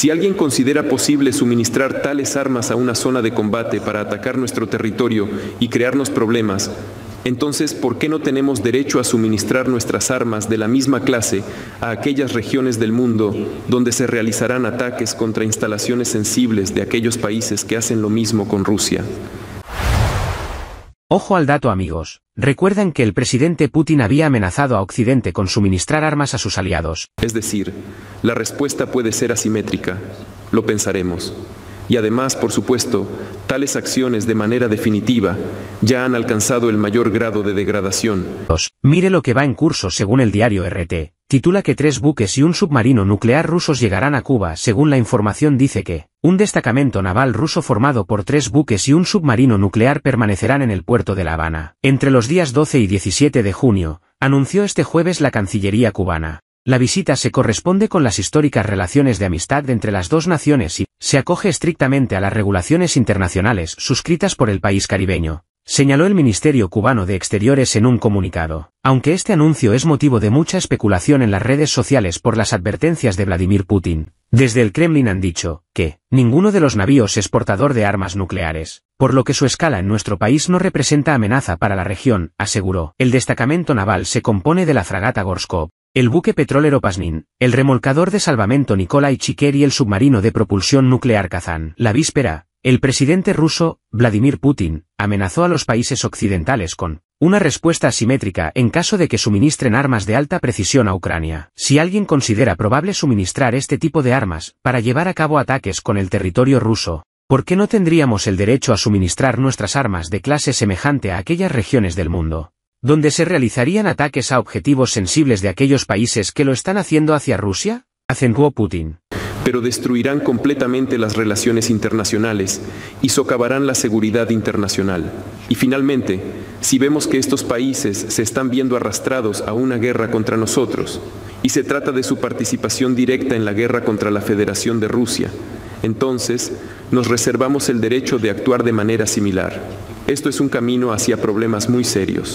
Si alguien considera posible suministrar tales armas a una zona de combate para atacar nuestro territorio y crearnos problemas, entonces, ¿por qué no tenemos derecho a suministrar nuestras armas de la misma clase a aquellas regiones del mundo donde se realizarán ataques contra instalaciones sensibles de aquellos países que hacen lo mismo con Rusia? Ojo al dato amigos, recuerden que el presidente Putin había amenazado a Occidente con suministrar armas a sus aliados. Es decir, la respuesta puede ser asimétrica, lo pensaremos. Y además, por supuesto, tales acciones de manera definitiva ya han alcanzado el mayor grado de degradación. Mire lo que va en curso según el diario RT titula que tres buques y un submarino nuclear rusos llegarán a Cuba según la información dice que, un destacamento naval ruso formado por tres buques y un submarino nuclear permanecerán en el puerto de La Habana. Entre los días 12 y 17 de junio, anunció este jueves la Cancillería cubana. La visita se corresponde con las históricas relaciones de amistad entre las dos naciones y se acoge estrictamente a las regulaciones internacionales suscritas por el país caribeño, señaló el Ministerio cubano de Exteriores en un comunicado. Aunque este anuncio es motivo de mucha especulación en las redes sociales por las advertencias de Vladimir Putin, desde el Kremlin han dicho que ninguno de los navíos es portador de armas nucleares, por lo que su escala en nuestro país no representa amenaza para la región, aseguró. El destacamento naval se compone de la fragata Gorskov, el buque petrolero Pasnin, el remolcador de salvamento Nikolai Chiker y el submarino de propulsión nuclear Kazan. La víspera, el presidente ruso, Vladimir Putin, amenazó a los países occidentales con una respuesta asimétrica en caso de que suministren armas de alta precisión a Ucrania. Si alguien considera probable suministrar este tipo de armas para llevar a cabo ataques con el territorio ruso, ¿por qué no tendríamos el derecho a suministrar nuestras armas de clase semejante a aquellas regiones del mundo? donde se realizarían ataques a objetivos sensibles de aquellos países que lo están haciendo hacia Rusia? acentuó Putin pero destruirán completamente las relaciones internacionales y socavarán la seguridad internacional. Y finalmente, si vemos que estos países se están viendo arrastrados a una guerra contra nosotros, y se trata de su participación directa en la guerra contra la Federación de Rusia, entonces nos reservamos el derecho de actuar de manera similar. Esto es un camino hacia problemas muy serios.